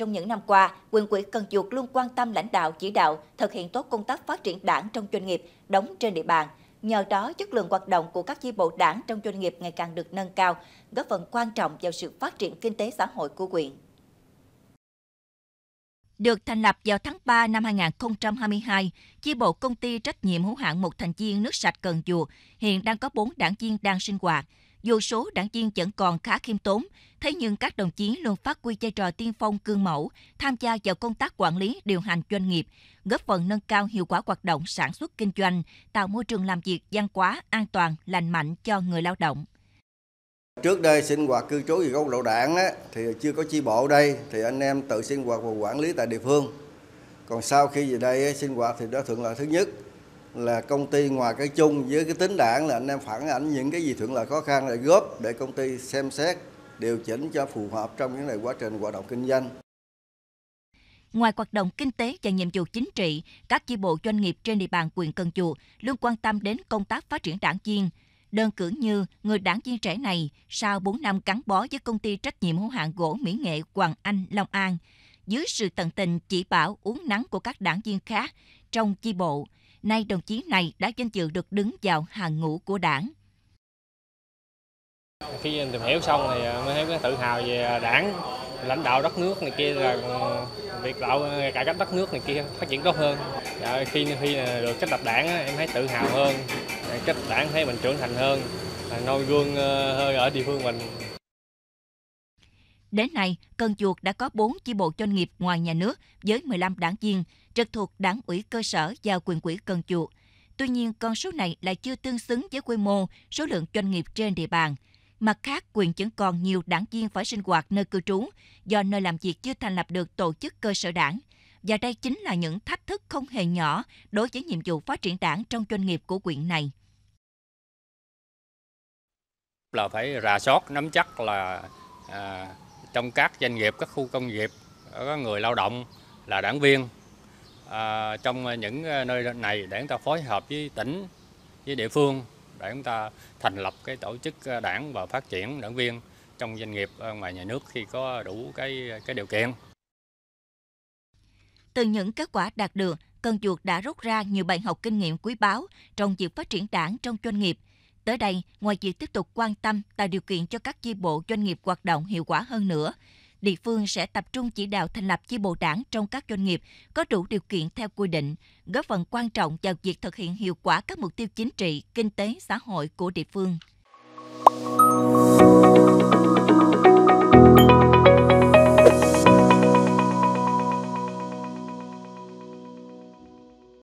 Trong những năm qua, quận quỹ Cần Duộc luôn quan tâm lãnh đạo chỉ đạo thực hiện tốt công tác phát triển đảng trong doanh nghiệp đóng trên địa bàn. Nhờ đó, chất lượng hoạt động của các chi bộ đảng trong doanh nghiệp ngày càng được nâng cao, góp phần quan trọng vào sự phát triển kinh tế xã hội của huyện. Được thành lập vào tháng 3 năm 2022, chi bộ công ty trách nhiệm hữu hạn một thành viên nước sạch Cần Duộc hiện đang có 4 đảng viên đang sinh hoạt. Dù số đảng viên vẫn còn khá khiêm tốn, thế nhưng các đồng chí luôn phát huy vai trò tiên phong cương mẫu, tham gia vào công tác quản lý, điều hành doanh nghiệp, góp phần nâng cao hiệu quả hoạt động sản xuất kinh doanh, tạo môi trường làm việc văn hóa, an toàn, lành mạnh cho người lao động. Trước đây sinh hoạt cư trú về góc độ đảng á, thì chưa có chi bộ đây thì anh em tự sinh hoạt và quản lý tại địa phương. Còn sau khi về đây sinh hoạt thì đó thuận lợi thứ nhất, là công ty ngoài cái chung với cái tính đảng là anh em phản ảnh những cái gì thuận lợi khó khăn lại góp để công ty xem xét điều chỉnh cho phù hợp trong những này quá trình hoạt động kinh doanh. Ngoài hoạt động kinh tế và nhiệm vụ chính trị, các chi bộ doanh nghiệp trên địa bàn quyền Cần chùa luôn quan tâm đến công tác phát triển đảng viên. Đơn cử như người đảng viên trẻ này, sau 4 năm gắn bó với công ty trách nhiệm hữu hạn gỗ mỹ nghệ Hoàng Anh, Long An, dưới sự tận tình chỉ bảo uống nắng của các đảng viên khác trong chi bộ, Nay đồng chí này đã danh dự được đứng vào hàng ngũ của đảng. Khi tìm hiểu xong thì mới thấy tự hào về đảng, lãnh đạo đất nước này kia là việc đạo cải cách đất nước này kia phát triển tốt hơn. Dạ, khi khi được kết lập đảng em thấy tự hào hơn, kết đảng thấy mình trưởng thành hơn, noi gương ờ, hơi ở địa phương mình Đến nay, Cần Chuột đã có 4 chi bộ doanh nghiệp ngoài nhà nước với 15 đảng viên trực thuộc đảng ủy cơ sở và quyền quỹ Cần Chuột. Tuy nhiên, con số này lại chưa tương xứng với quy mô, số lượng doanh nghiệp trên địa bàn. Mặt khác, quyền vẫn còn nhiều đảng viên phải sinh hoạt nơi cư trú do nơi làm việc chưa thành lập được tổ chức cơ sở đảng. Và đây chính là những thách thức không hề nhỏ đối với nhiệm vụ phát triển đảng trong doanh nghiệp của quyện này. Là phải rà soát, nắm chắc là à, trong các doanh nghiệp, các khu công nghiệp có người lao động là đảng viên. À, trong những ờ, nơi này để chúng ta phối hợp với tỉnh, với địa phương để chúng ta thành lập cái tổ chức ờ, đảng và phát triển đảng viên trong doanh nghiệp ờ, ngoài nhà nước khi có đủ cái cái điều kiện. Từ những kết quả đạt được, Cần chuột đã rút ra nhiều bài học kinh nghiệm quý báu trong việc phát triển đảng trong doanh nghiệp – Tới đây, ngoài việc tiếp tục quan tâm tạo điều kiện cho các chi bộ doanh nghiệp hoạt động hiệu quả hơn nữa, địa phương sẽ tập trung chỉ đạo thành lập chi bộ đảng trong các doanh nghiệp có đủ điều kiện theo quy định, góp phần quan trọng vào việc thực hiện hiệu quả các mục tiêu chính trị, kinh tế, xã hội của địa phương.